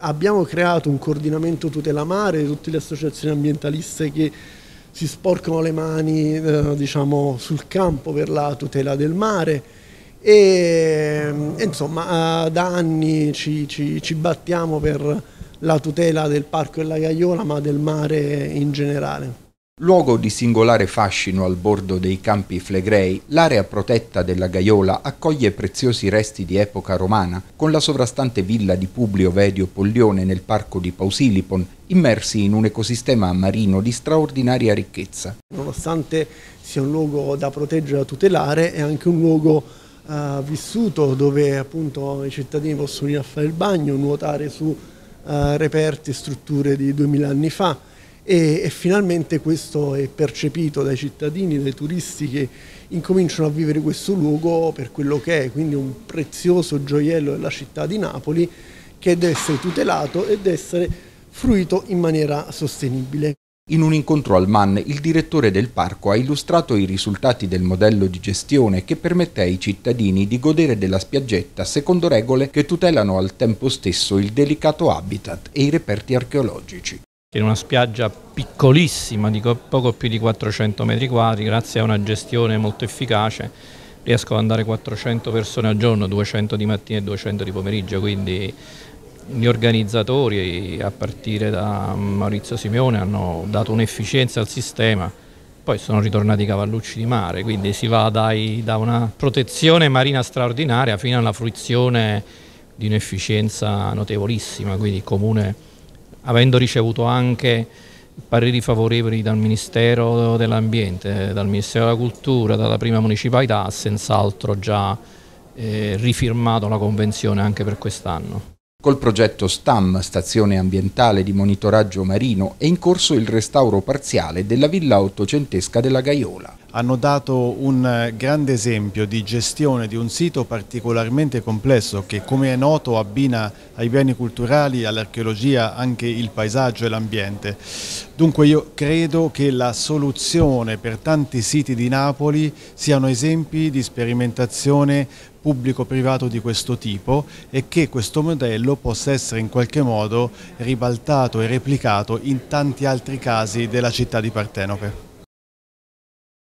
Abbiamo creato un coordinamento tutela mare tutte le associazioni ambientaliste che si sporcano le mani eh, diciamo, sul campo per la tutela del mare e, e eh, insomma eh, da anni ci, ci, ci battiamo per la tutela del parco della Gaiola ma del mare in generale. Luogo di singolare fascino al bordo dei campi flegrei, l'area protetta della Gaiola accoglie preziosi resti di epoca romana, con la sovrastante villa di Publio Vedio Poglione nel parco di Pausilipon, immersi in un ecosistema marino di straordinaria ricchezza. Nonostante sia un luogo da proteggere e tutelare, è anche un luogo eh, vissuto dove appunto i cittadini possono venire a fare il bagno, nuotare su eh, reperti e strutture di 2000 anni fa, e, e, finalmente questo è percepito dai cittadini, dai turisti che incominciano a vivere questo luogo per quello che è, quindi un prezioso gioiello della città di Napoli che deve essere tutelato e deve essere fruito in maniera sostenibile. In un incontro al MAN, il direttore del parco ha illustrato i risultati del modello di gestione che permette ai cittadini di godere della spiaggetta secondo regole che tutelano al tempo stesso il delicato habitat e i reperti archeologici in una spiaggia piccolissima, di poco più di 400 metri quadri, grazie a una gestione molto efficace riesco ad andare 400 persone al giorno, 200 di mattina e 200 di pomeriggio, quindi gli organizzatori a partire da Maurizio Simeone hanno dato un'efficienza al sistema, poi sono ritornati i cavallucci di mare, quindi si va dai, da una protezione marina straordinaria fino alla fruizione di un'efficienza notevolissima, quindi il comune avendo ricevuto anche pareri favorevoli dal Ministero dell'Ambiente, dal Ministero della Cultura, dalla prima municipalità, ha senz'altro già eh, rifirmato la convenzione anche per quest'anno. Col progetto STAM, Stazione Ambientale di Monitoraggio Marino, è in corso il restauro parziale della villa ottocentesca della Gaiola hanno dato un eh, grande esempio di gestione di un sito particolarmente complesso che come è noto abbina ai beni culturali, all'archeologia anche il paesaggio e l'ambiente. Dunque io credo che la soluzione per tanti siti di Napoli siano esempi di sperimentazione pubblico-privato di questo tipo e che questo modello possa essere in qualche modo ribaltato e replicato in tanti altri casi della città di Partenope.